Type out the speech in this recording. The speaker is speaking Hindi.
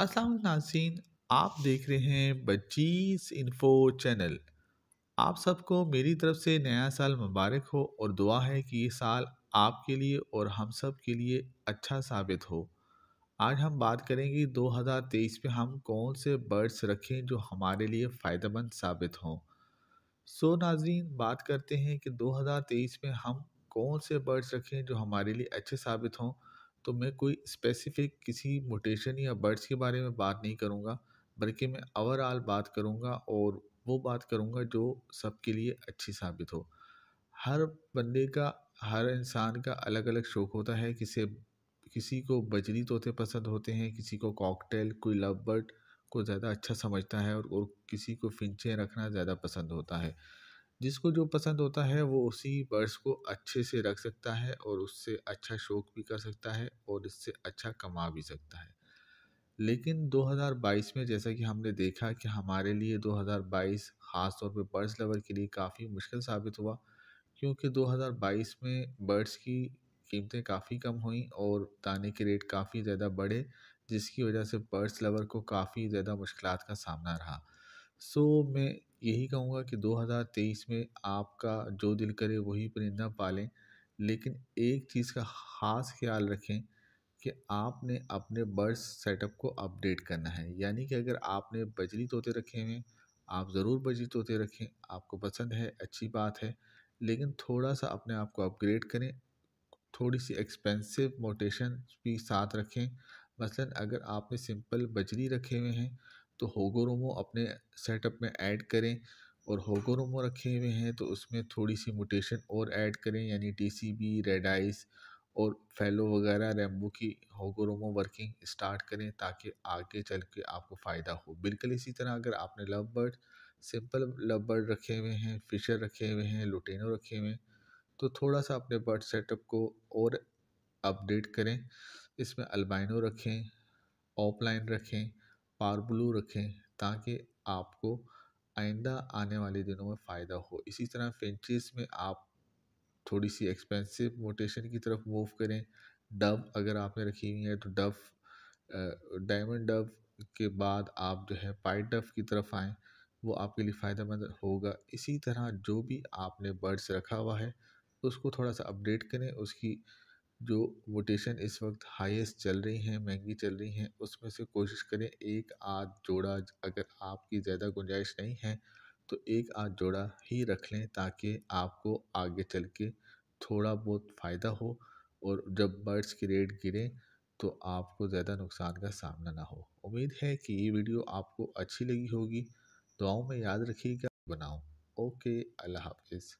अस्सलाम नाजीन आप देख रहे हैं बजीज इन्फो चैनल आप सबको मेरी तरफ से नया साल मुबारक हो और दुआ है कि ये साल आपके लिए और हम सब के लिए अच्छा साबित हो आज हम बात करेंगे 2023 में हम कौन से बर्ड्स रखें जो हमारे लिए फ़ायदेमंद साबित हों सो नाजरीन बात करते हैं कि 2023 में हम कौन से बर्ड्स रखें जो हमारे लिए अच्छे साबित हों तो मैं कोई स्पेसिफिक किसी म्यूटेशन या बर्ड्स के बारे में बात नहीं करूँगा बल्कि मैं ओवरऑल बात करूँगा और वो बात करूँगा जो सबके लिए अच्छी साबित हो हर बंदे का हर इंसान का अलग अलग शौक़ होता है किसे किसी को बजरी तोते पसंद होते हैं किसी को कॉकटेल कोई लव बर्ड को ज़्यादा अच्छा समझता है और, और किसी को फिंचें रखना ज़्यादा पसंद होता है जिसको जो पसंद होता है वो उसी बर्ड्स को अच्छे से रख सकता है और उससे अच्छा शौक भी कर सकता है और इससे अच्छा कमा भी सकता है लेकिन 2022 में जैसा कि हमने देखा कि हमारे लिए 2022 ख़ास तौर पे बर्ड्स लवर के लिए काफ़ी मुश्किल साबित हुआ क्योंकि 2022 में बर्ड्स की कीमतें काफ़ी कम हुई और दाने के रेट काफ़ी ज़्यादा बढ़े जिसकी वजह से बर्ड्स लवर को काफ़ी ज़्यादा मुश्किल का सामना रहा सो मैं यही कहूँगा कि 2023 में आपका जो दिल करे वही परिंदा पालें लेकिन एक चीज़ का ख़ास ख्याल रखें कि आपने अपने बर्ड्स सेटअप को अपडेट करना है यानी कि अगर आपने बजरी तोते रखे हैं आप ज़रूर बजरी तोते रखें आपको पसंद है अच्छी बात है लेकिन थोड़ा सा अपने आप को अपग्रेड करें थोड़ी सी एक्सपेंसिव मोटेशन भी साथ रखें मसलन अगर आपने सिंपल बजरी रखे हुए हैं तो होगोरोमो अपने सेटअप में ऐड करें और होगोरोमो रखे हुए हैं तो उसमें थोड़ी सी मोटेशन और ऐड करें यानी टीसीबी रेड आइस और फेलो वगैरह रेम्बो की होगोरोमो वर्किंग स्टार्ट करें ताकि आगे चल के आपको फ़ायदा हो बिल्कुल इसी तरह अगर आपने love bird simple love bird रखे हुए हैं फिशर रखे हुए हैं लुटेनो रखे हुए हैं तो थोड़ा सा अपने बर्ड सेटअप को और अपडेट करें इसमें अल्बाइनो रखें ऑफलाइन रखें पावर ब्लू रखें ताकि आपको आइंदा आने वाले दिनों में फ़ायदा हो इसी तरह फेंचिस में आप थोड़ी सी एक्सपेंसिव मोटेशन की तरफ मूव करें डब अगर आपने रखी हुई है तो डब डायमंड डब के बाद आप जो है पाइट डब की तरफ आएँ वो आपके लिए फ़ायदेमंद होगा इसी तरह जो भी आपने बर्ड्स रखा हुआ है उसको थोड़ा सा अपडेट करें उसकी जो वोटेशन इस वक्त हाईएस्ट चल रही हैं महंगी चल रही हैं उसमें से कोशिश करें एक आध जोड़ा अगर आपकी ज़्यादा गुंजाइश नहीं है तो एक आध जोड़ा ही रख लें ताकि आपको आगे चल के थोड़ा बहुत फ़ायदा हो और जब बर्ड्स की रेट गिरे तो आपको ज़्यादा नुकसान का सामना ना हो उम्मीद है कि ये वीडियो आपको अच्छी लगी होगी दुआओं में याद रखिएगा बनाओ ओके अल्लाह हाफिज़